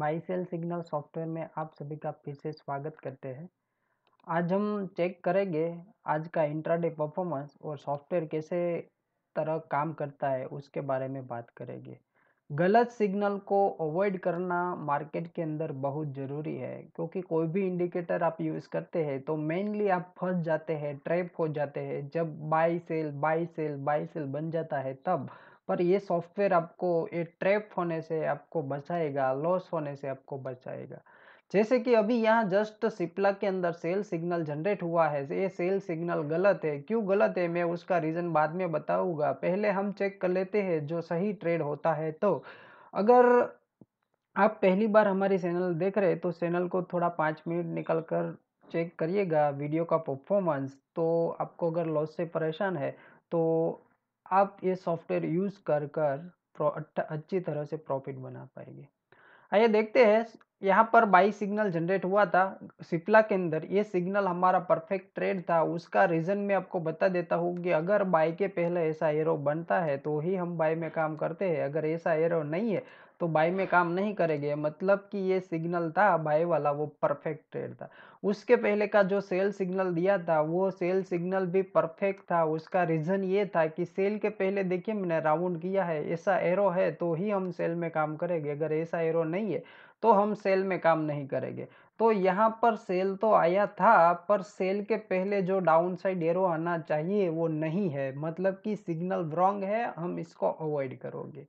cell signal software में आप सभी का फिर से स्वागत करते हैं आज हम चेक करेंगे आज का इंट्राडे परफॉर्मेंस और सॉफ्टवेयर कैसे तरह काम करता है उसके बारे में बात करेंगे गलत सिग्नल को अवॉइड करना मार्केट के अंदर बहुत ज़रूरी है क्योंकि कोई भी इंडिकेटर आप यूज़ करते हैं तो मेनली आप फंस जाते हैं ट्रैप हो जाते हैं जब by cell by cell by cell बन जाता है तब पर ये सॉफ्टवेयर आपको ये ट्रैप होने से आपको बचाएगा लॉस होने से आपको बचाएगा जैसे कि अभी यहाँ जस्ट सिप्ला के अंदर सेल सिग्नल जनरेट हुआ है ये सेल सिग्नल गलत है क्यों गलत है मैं उसका रीज़न बाद में बताऊँगा पहले हम चेक कर लेते हैं जो सही ट्रेड होता है तो अगर आप पहली बार हमारी चैनल देख रहे हैं तो चैनल को थोड़ा पाँच मिनट निकल कर चेक करिएगा वीडियो का परफॉर्मेंस तो आपको अगर लॉस से परेशान है तो आप ये सॉफ्टवेयर यूज़ कर कर अच्छी तरह से प्रॉफिट बना पाएंगे आइए हाँ, देखते हैं यहाँ पर बाई सिग्नल जनरेट हुआ था सिप्ला के अंदर ये सिग्नल हमारा परफेक्ट ट्रेड था उसका रीज़न मैं आपको बता देता हूँ कि अगर बाई के पहले ऐसा एरो बनता है तो ही हम बाई में काम करते हैं अगर ऐसा एरो नहीं है तो बाई में काम नहीं करेंगे मतलब कि ये सिग्नल था बाई वाला वो परफेक्ट ट्रेड था उसके पहले का जो सेल सिग्नल दिया था वो सेल सिग्नल भी परफेक्ट था उसका रीज़न ये था कि सेल के पहले देखिए मैंने राउंड किया है ऐसा एरो है तो ही हम सेल में काम करेंगे अगर ऐसा एरो नहीं है तो हम सेल में काम नहीं करेंगे तो यहाँ पर सेल तो आया था पर सेल के पहले जो डाउन साइड एरो आना चाहिए वो नहीं है मतलब कि सिग्नल रॉन्ग है हम इसको अवॉइड करोगे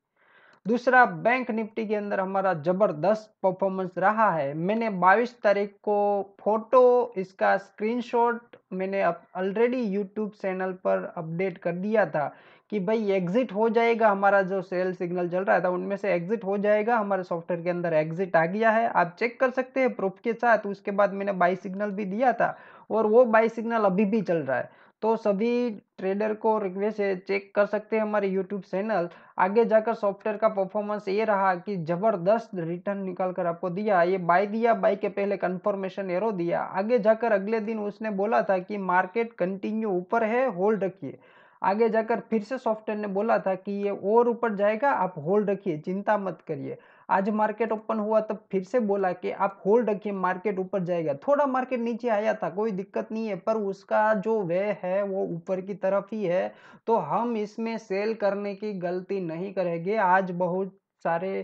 दूसरा बैंक निफ्टी के अंदर हमारा जबरदस्त परफॉर्मेंस रहा है मैंने 22 तारीख को फोटो इसका स्क्रीनशॉट मैंने ऑलरेडी यूट्यूब चैनल पर अपडेट कर दिया था कि भाई एग्जिट हो जाएगा हमारा जो सेल सिग्नल चल रहा था उनमें से एग्जिट हो जाएगा हमारे सॉफ्टवेयर के अंदर एग्जिट आ गया है आप चेक कर सकते हैं प्रूफ के साथ उसके बाद मैंने बाई सिग्नल भी दिया था और वो बाई सिग्नल अभी भी चल रहा है तो सभी ट्रेडर को रिक्वेस्ट है चेक कर सकते हैं हमारे यूट्यूब चैनल आगे जाकर सॉफ्टवेयर का परफॉर्मेंस ये रहा कि ज़बरदस्त रिटर्न निकाल कर आपको दिया ये बाय दिया बाय के पहले कंफर्मेशन एरो दिया आगे जाकर अगले दिन उसने बोला था कि मार्केट कंटिन्यू ऊपर है होल्ड रखिए आगे जाकर फिर से सॉफ्टवेयर ने बोला था कि ये और ऊपर जाएगा आप होल्ड रखिए चिंता मत करिए आज मार्केट ओपन हुआ तब फिर से बोला कि आप होल्ड रखिए मार्केट ऊपर जाएगा थोड़ा मार्केट नीचे आया था कोई दिक्कत नहीं है पर उसका जो वे है वो ऊपर की तरफ ही है तो हम इसमें सेल करने की गलती नहीं करेंगे आज बहुत सारे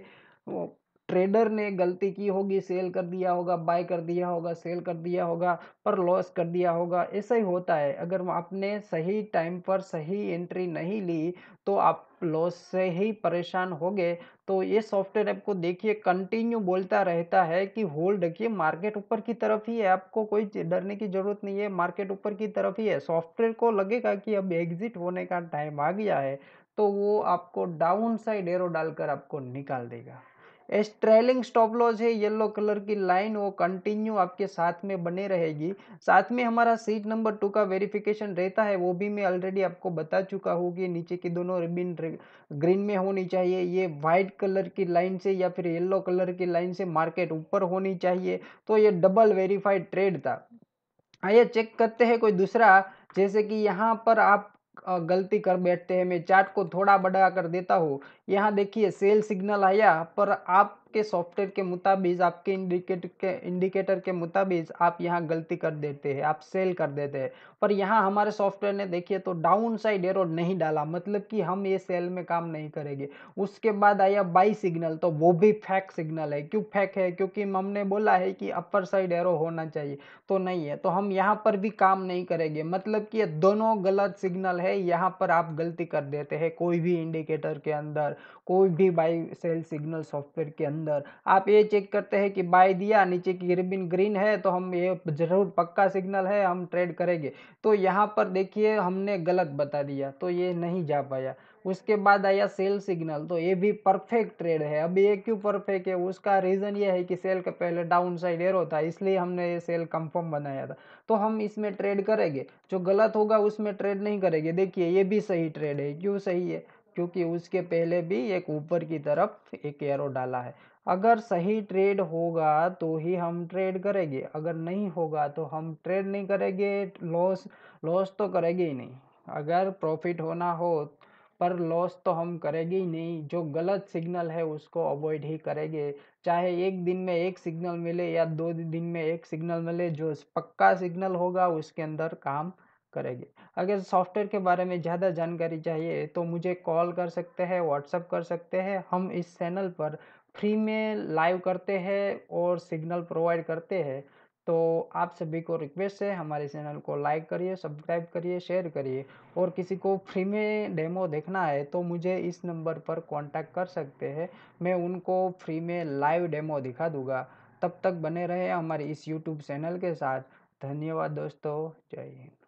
ट्रेडर ने गलती की होगी सेल कर दिया होगा बाय कर दिया होगा सेल कर दिया होगा पर लॉस कर दिया होगा ऐसा ही होता है अगर आपने सही टाइम पर सही एंट्री नहीं ली तो आप लॉस से ही परेशान हो गए तो ये सॉफ्टवेयर आपको देखिए कंटिन्यू बोलता रहता है कि होल्ड रखिए मार्केट ऊपर की तरफ ही है आपको कोई डरने की ज़रूरत नहीं है मार्केट ऊपर की तरफ ही है सॉफ्टवेयर को लगेगा कि अब एग्जिट होने का टाइम आ गया है तो वो आपको डाउन साइड एरो डालकर आपको निकाल देगा ट्रेलिंग स्टॉप लॉस है येलो कलर की लाइन वो कंटिन्यू आपके साथ में बने रहेगी साथ में हमारा सीट नंबर टू का वेरिफिकेशन रहता है वो भी मैं ऑलरेडी आपको बता चुका हूँ कि नीचे की दोनों रिबिन ग्रीन में होनी चाहिए ये वाइट कलर की लाइन से या फिर येलो कलर की लाइन से मार्केट ऊपर होनी चाहिए तो ये डबल वेरीफाइड ट्रेड था आइए चेक करते हैं कोई दूसरा जैसे कि यहाँ पर आप गलती कर बैठते हैं मैं चार्ट को थोड़ा बड़ा कर देता हूँ यहाँ देखिए सेल सिग्नल आया पर आप के सॉफ्टवेयर के मुताबिक आपके इंडिकेट के इंडिकेटर के मुताबिक आप यहाँ गलती कर देते हैं आप सेल कर देते हैं पर यहाँ हमारे सॉफ्टवेयर ने देखिए तो डाउन साइड एरो नहीं डाला मतलब कि हम ये सेल में काम नहीं करेंगे उसके बाद आया बाई सिग्नल तो वो भी फैक सिग्नल है क्यों फैक है क्योंकि हमने बोला है कि अपर साइड एरो होना चाहिए तो नहीं है तो हम यहाँ पर भी काम नहीं करेंगे मतलब कि ये दोनों गलत सिग्नल है यहाँ पर आप गलती कर देते हैं कोई भी इंडिकेटर के अंदर कोई भी बाई सेल सिग्नल सॉफ्टवेयर के अंदर अंदर आप ये चेक करते हैं कि बाय दिया नीचे की रिबिन ग्रीन है तो हम ये ज़रूर पक्का सिग्नल है हम ट्रेड करेंगे तो यहाँ पर देखिए हमने गलत बता दिया तो ये नहीं जा पाया उसके बाद आया सेल सिग्नल तो ये भी परफेक्ट ट्रेड है अब ये क्यों परफेक्ट है उसका रीज़न ये है कि सेल का पहले डाउन साइड होता था इसलिए हमने ये सेल कंफर्म बनाया था तो हम इसमें ट्रेड करेंगे जो गलत होगा उसमें ट्रेड नहीं करेंगे देखिए ये भी सही ट्रेड है क्यों सही है क्योंकि उसके पहले भी एक ऊपर की तरफ एक एयरो डाला है अगर सही ट्रेड होगा तो ही हम ट्रेड करेंगे अगर नहीं होगा तो हम ट्रेड नहीं करेंगे लॉस लॉस तो करेंगे ही नहीं अगर प्रॉफिट होना हो पर लॉस तो हम करेंगे ही नहीं जो गलत सिग्नल है उसको अवॉइड ही करेंगे चाहे एक दिन में एक सिग्नल मिले या दो दिन में एक सिग्नल मिले जो पक्का सिग्नल होगा उसके अंदर काम करेंगे अगर सॉफ्टवेयर के बारे में ज़्यादा जानकारी चाहिए तो मुझे कॉल कर सकते हैं व्हाट्सअप कर सकते हैं हम इस चैनल पर फ्री में लाइव करते हैं और सिग्नल प्रोवाइड करते हैं तो आप सभी को रिक्वेस्ट है हमारे चैनल को लाइक करिए सब्सक्राइब करिए शेयर करिए और किसी को फ्री में डेमो देखना है तो मुझे इस नंबर पर कांटेक्ट कर सकते हैं मैं उनको फ्री में लाइव डेमो दिखा दूंगा तब तक बने रहे हमारे इस यूट्यूब चैनल के साथ धन्यवाद दोस्तों जय हिंद